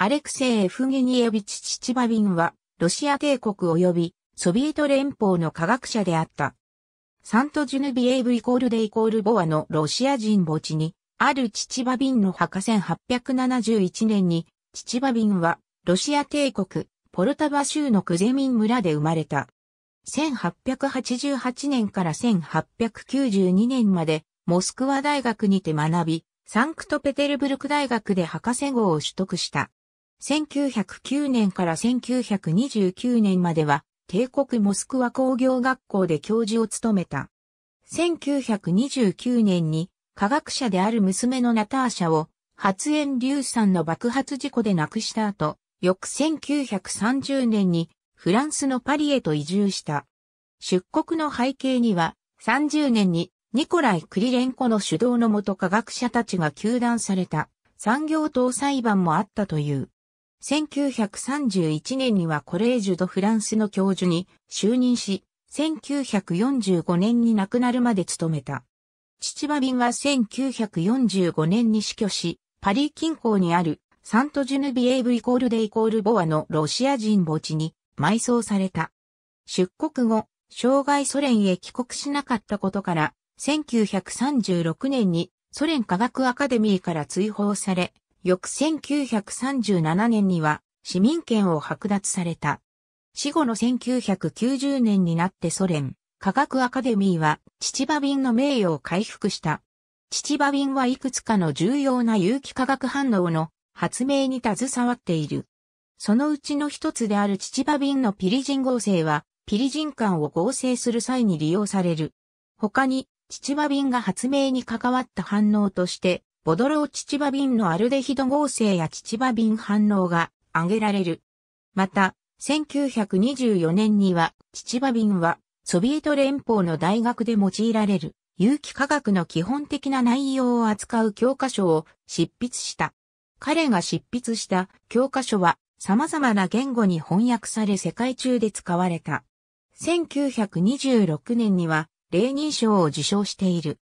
アレクセイ・エフゲニエビチ・チチバビンは、ロシア帝国及びソビエト連邦の科学者であった。サントジュヌビエーブイコールデイコールボアのロシア人墓地に、あるチチバビンの墓1871年に、チチバビンは、ロシア帝国、ポルタバ州のクゼミン村で生まれた。1888年から1892年まで、モスクワ大学にて学び、サンクトペテルブルク大学で博士号を取得した。1909年から1929年までは、帝国モスクワ工業学校で教授を務めた。1929年に科学者である娘のナターシャを発煙硫酸の爆発事故で亡くした後、翌1930年にフランスのパリへと移住した。出国の背景には30年にニコライ・クリレンコの主導のもと科学者たちが求断された産業等裁判もあったという。1931年にはコレージュ・ド・フランスの教授に就任し、1945年に亡くなるまで務めた。父ビンは1945年に死去し、パリ近郊にあるサントジュヌビエーブイコールデイコールボアのロシア人墓地に埋葬された。出国後、生涯ソ連へ帰国しなかったことから、1936年にソ連科学アカデミーから追放され、翌1937年には市民権を剥奪された。死後の1990年になってソ連、科学アカデミーは、秩父便の名誉を回復した。秩父便はいくつかの重要な有機化学反応の発明に携わっている。そのうちの一つである秩父便のピリジン合成は、ピリジン管を合成する際に利用される。他に、秩父便が発明に関わった反応として、ボドローチバ瓶のアルデヒド合成やチバ瓶反応が挙げられる。また、1924年には、チバ瓶は、ソビエト連邦の大学で用いられる、有機化学の基本的な内容を扱う教科書を執筆した。彼が執筆した教科書は、様々な言語に翻訳され世界中で使われた。1926年には、レーニ賞を受賞している。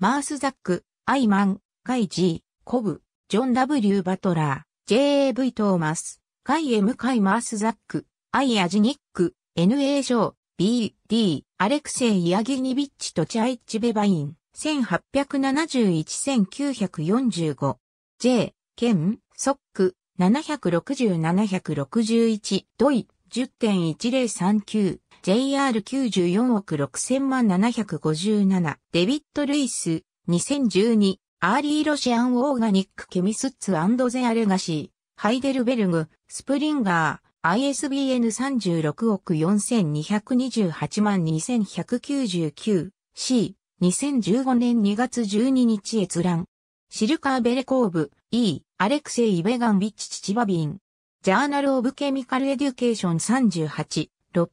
マース・ザック、アイマン、ガイ・ジー、コブ、ジョン・ W・ バトラー、J.A.V. トーマス、ガイ・エム・カイ・マース・ザック、アイ・アジニック、N.A. ジョー、B.D. アレクセイ・ヤギニビッチとチャイッチ・ベバイン、1871-1945。J. ケン、ソック、760-761、ドイ、10.1039。JR94 億6000万757、デビット・ルイス、2012、アーリー・ロシアン・オーガニック・ケミスッツ・ゼア・レガシー、ハイデルベルグ、スプリンガー、ISBN 36億4228万 2199C、2015年2月12日閲覧。シルカー・ベレコーブ、E、アレクセイ・ベガンビッチ・チチバビン。ジャーナル・オブ・ケミカル・エデュケーション38。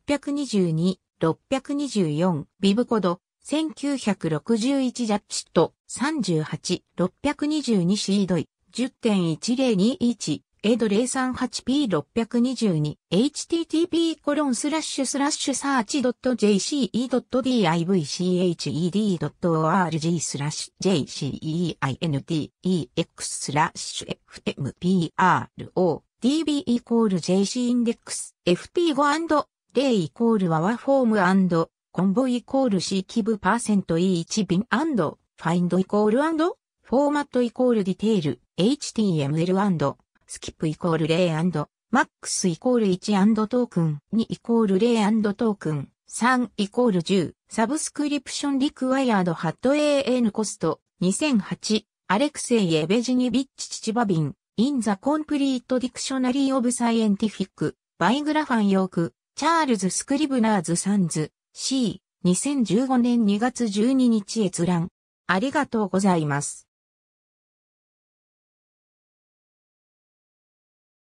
622、624、ビブコド、1961ジャッチと38、622シードイ、10.1021、エド 038p622、http コロンスラッシュスラッシュサーチ j c e d i v c h e d o r g スラッシュ jceindex スラッシュ fmpro db イコール jc インデックス fp5& 例イコールはワフォームコンボイコールシーキブパーセント E1 ビンファインドイコールフォーマットイコールディテール HTML& スキップイコールイ＆マックスイコール1トークン2イコールイ＆トークン3イコール10サブスクリプションリクワイアードハット AN コスト2008アレクセイ・エベジニビッチ・チチバビンインザコンプリートディクショナリーオブサイエンティフィックバイグラファンヨークチャールズ・スクリブナーズ・サンズ、C、2015年2月12日閲覧。ありがとうございます。